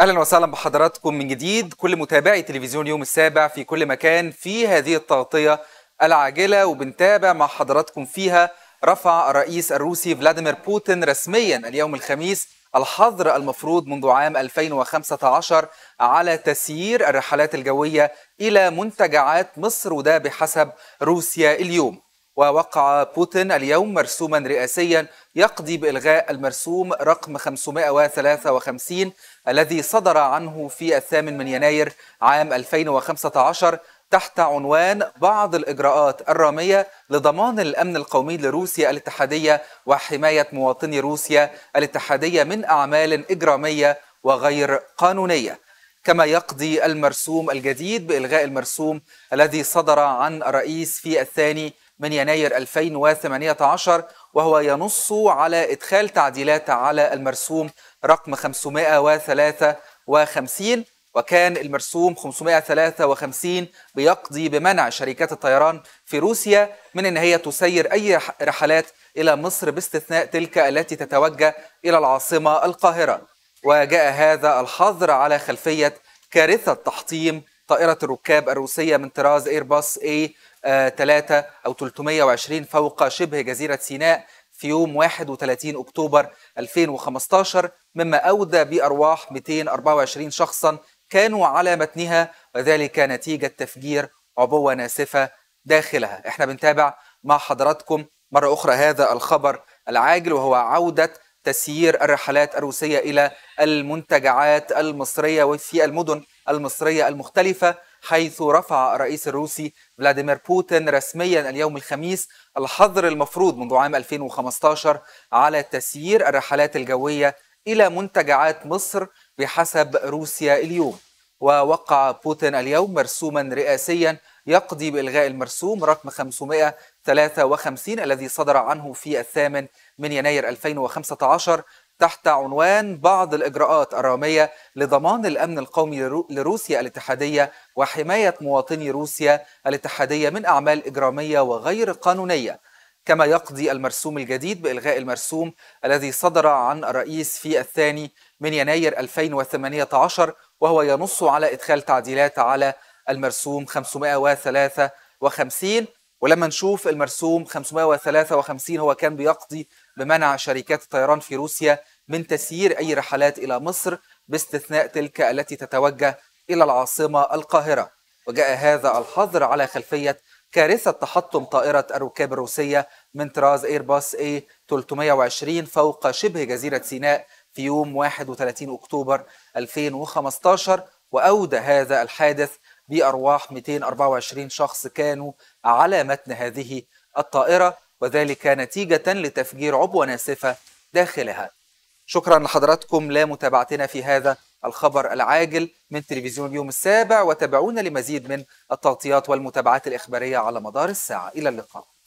اهلا وسهلا بحضراتكم من جديد كل متابعي تلفزيون يوم السابع في كل مكان في هذه التغطيه العاجله وبنتابع مع حضراتكم فيها رفع الرئيس الروسي فلاديمير بوتين رسميا اليوم الخميس الحظر المفروض منذ عام 2015 على تسيير الرحلات الجويه الى منتجعات مصر وده بحسب روسيا اليوم ووقع بوتين اليوم مرسوما رئاسيا يقضي بإلغاء المرسوم رقم 553 الذي صدر عنه في الثامن من يناير عام 2015 تحت عنوان بعض الإجراءات الرامية لضمان الأمن القومي لروسيا الاتحادية وحماية مواطني روسيا الاتحادية من أعمال إجرامية وغير قانونية كما يقضي المرسوم الجديد بإلغاء المرسوم الذي صدر عن الرئيس في الثاني من يناير 2018 وهو ينص على إدخال تعديلات على المرسوم رقم 553 وكان المرسوم 553 بيقضي بمنع شركات الطيران في روسيا من ان هي تسير اي رحلات الى مصر باستثناء تلك التي تتوجه الى العاصمه القاهره وجاء هذا الحظر على خلفيه كارثه تحطيم طائرة الركاب الروسية من طراز ايرباص اي 3 او 320 فوق شبه جزيرة سيناء في يوم 31 اكتوبر 2015 مما اودى بارواح 224 شخصا كانوا على متنها وذلك نتيجة تفجير عبوة ناسفة داخلها احنا بنتابع مع حضراتكم مرة أخرى هذا الخبر العاجل وهو عودة تسيير الرحلات الروسية إلى المنتجعات المصرية وفي المدن المصرية المختلفة حيث رفع الرئيس الروسي فلاديمير بوتين رسميا اليوم الخميس الحظر المفروض منذ عام 2015 على تسيير الرحلات الجوية إلى منتجعات مصر بحسب روسيا اليوم ووقع بوتين اليوم مرسوما رئاسيا يقضي بإلغاء المرسوم رقم 553 الذي صدر عنه في الثامن من يناير 2015 تحت عنوان بعض الإجراءات الرامية لضمان الأمن القومي لروسيا الاتحادية وحماية مواطني روسيا الاتحادية من أعمال إجرامية وغير قانونية كما يقضي المرسوم الجديد بإلغاء المرسوم الذي صدر عن الرئيس في الثاني من يناير 2018 وهو ينص على إدخال تعديلات على المرسوم 553 ولما نشوف المرسوم 553 هو كان بيقضي بمنع شركات الطيران في روسيا من تسيير أي رحلات إلى مصر باستثناء تلك التي تتوجه إلى العاصمة القاهرة وجاء هذا الحظر على خلفية كارثة تحطم طائرة الركاب الروسية من طراز ايرباص اي 320 فوق شبه جزيرة سيناء في يوم 31 أكتوبر 2015 وأودى هذا الحادث بأرواح 224 شخص كانوا على متن هذه الطائرة وذلك نتيجة لتفجير عبوة ناسفة داخلها شكرا لحضراتكم لمتابعتنا في هذا الخبر العاجل من تلفزيون اليوم السابع وتابعونا لمزيد من التغطيات والمتابعات الإخبارية على مدار الساعة إلى اللقاء